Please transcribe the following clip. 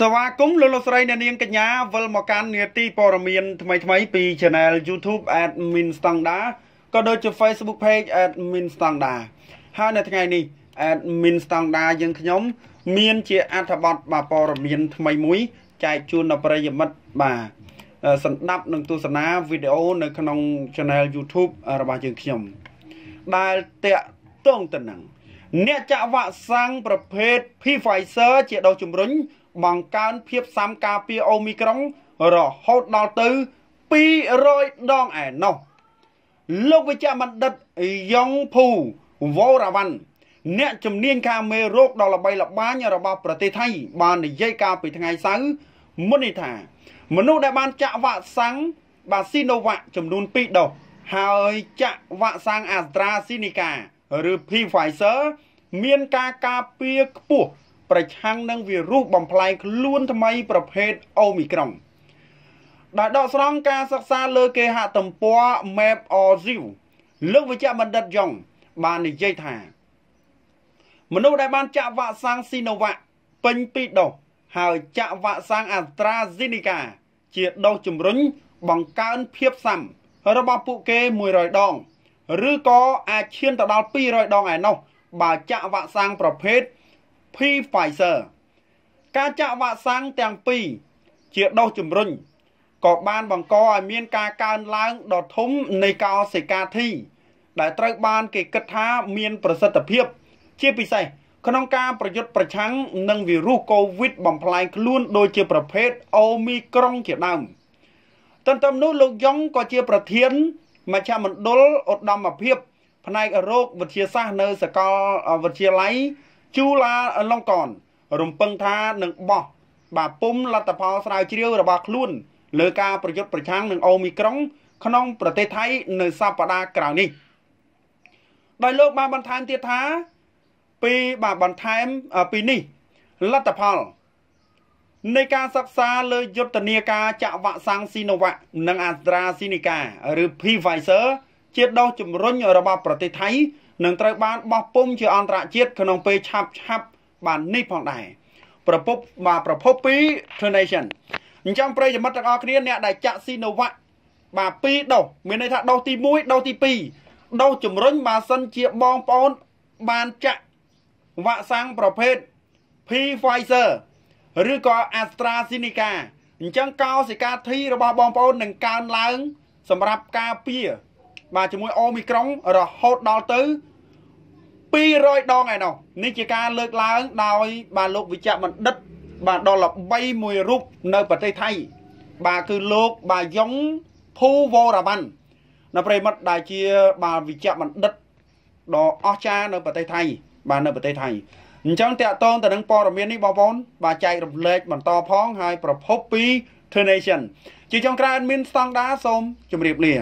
សវាគមលោកលោកស្រីអ្នកនាងកញ្ញាវិលមកកាន់នាទីព័ត៌មានថ្មីថ្មីពី Channel YouTube Admin Standard ក៏ដូចជា Facebook Page Admin Standard ហើយនៅថ្ងៃនេះ Admin Standard យើងខ្ញុំ មាន ជាអត្ថបទបាទព័ត៌មានថ្មីមួយ ចែកជូនដល់ប្រិយមិត្តបាទសម្ដាប់និងទស្សនាវីដេអូនៅ ក្នុង Channel YouTube របស់យើងខ្ញុំដែលតាក់ទងទៅនឹង អ្នកចាក់វ៉ាក់សាំងប្រភេទ Pfizer ជាដុសជំរុញបង្កើនភាពសាមការពារអូមីក្រុង រហូតដល់ទៅ200ដងឯណោះលោកវិជ្ជបណ្ឌិតយ៉ងភូវរវ័នអ្នកជំនាញខាងមេរោគដ៏ល្បីល្បាញរបស់ប្រទេសថៃបាននិយាយកាលពីថ្ងៃសៅរ៍មុននេះថាមនុស្សដែលបានចាក់វ៉ាក់សាំងបាស៊ីណូវ៉ាក់ចំនួន2ដុសហើយចាក់វ៉ាក់សាំងអាស្ត្រាស៊ីនីកាឬ Pfizer មានការការពារខ្ពស់ប្រឆាំងនឹងវីរុសបំផ្លែងខ្លួនថ្មីប្រភេទអូមីក្រុងដែលដកស្រង់ការសិក្សាលើគេហទំព័រ Map Oziu លោកវេជ្ជបណ្ឌិតយ៉ងបាននិយាយថា មនុស្សដែលបានចាក់វ៉ាក់សាំង Sinovac ពេញពីរដុសហើយចាក់វ៉ាក់សាំង AstraZeneca ជាដុសជំរុញបង្កើនភាពស៊ាំរបស់ពួកគេ100ដង ឬក៏អាចឈានទៅដល់200ដងឯណោះបើចាក់វ៉ាក់សាំងប្រភេទ Pfizer ការចាក់វ៉ាក់សាំងទាំងពីរជាដុសជំរុញក៏បានបង្កឲ្យមានការកើនឡើងដ៏ធំនៃកោសិកាធីដែលត្រូវបាន គេគិតថាមាន ប្រសិទ្ធភាព ជាពិសេសក្នុងការប្រយុទ្ធប្រឆាំងនឹងវីរុសកូវីដបំផ្លាញខ្លួនដូចជាប្រភេទអូមីក្រុងជាដើមទន្ទឹមនោះលោកយ៉ងក៏ជាប្រធានមជ្ឈមណ្ឌលឧត្តមភាពផ្នែករោគវិទ្យាសាស្ត្រនៅសាកលវិទ្យាល័យជូឡាឡុងកនរំពឹងថានឹងបោះបាទពុំលទ្ធផលស្រាវជ្រាវរបស់ខ្លួនលើការប្រយុទ្ធប្រឆាំងនឹងអូមីក្រុង ក្នុងប្រទេសថៃ នៅសប្តាហ៍ក្រោយនេះដោយលោកបានបន្ថែមទៀតថាពីបាទបន្ថែមពីនេះលទ្ធផលនៃការសិក្សាលើយុទ្ធនាការចាក់វ៉ាក់សាំងស៊ីណូវ៉ាក់និងអាស្ត្រាស៊ីនីកាឬ Pfizer ជាដុសជំរុញរបស់ប្រទេសថៃនឹងត្រូវបានបោះពុំជាអន្តរជាតិក្នុងពេលឆាប់ឆាប់បាននេះផងដែរប្រភពបាទប្រភពពី Trination អញ្ចឹងប្រិយមិត្តទាំងអស់គ្នាអ្នកដែលចាក់ Sinovac បាទ2ដុសមានន័យថាដុសទី1ដុសទី2ដុសជំរុញបើសិនជាបងប្អូនបានចាក់វ៉ាក់សាំងប្រភេទ Pfizer ឬក៏ AstraZeneca អញ្ចឹងកោសិកាធីរបស់បងប្អូននឹងកើនឡើង សម្រាប់ការពារបាទជាមួយអូមីក្រុង រហូតដល់ទៅ200ដងឯណោះនេះជាការលើកឡើង ដោយ បាទលោកវិជ្ជបណ្ឌិត បាទដល់ល្បីមួយរូបនៅប្រទេសថៃបាទគឺលោកបាទយ៉ងភូវរវ័ននៅប្រិមិត្តដែលជាបាទវិជ្ជបណ្ឌិតដ៏អស្ចារ្យនៅ ប្រទេសថៃ បាទនៅ ប្រទេសថៃអញ្ចឹងតកតងទៅនឹងព័ត៌មាននេះបងប្អូនបាទចែករំលែកបន្តផងហើយប្រភពពី The Nation ជាចុងក្រោយមានស្តង់ដាសូមជម្រាបលា